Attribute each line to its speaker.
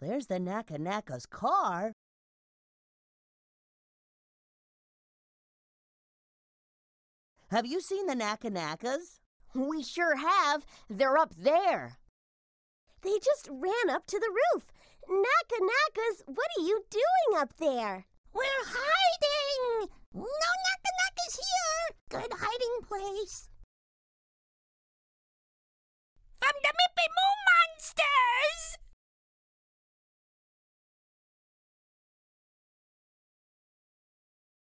Speaker 1: There's the Naka Naka's car. Have you seen the
Speaker 2: Naka Nakas? We sure have. They're up there. They just ran up to the roof. Naka Nakas, what are you doing up there? We're hiding! No Naka Nakas here! Good hiding
Speaker 1: place.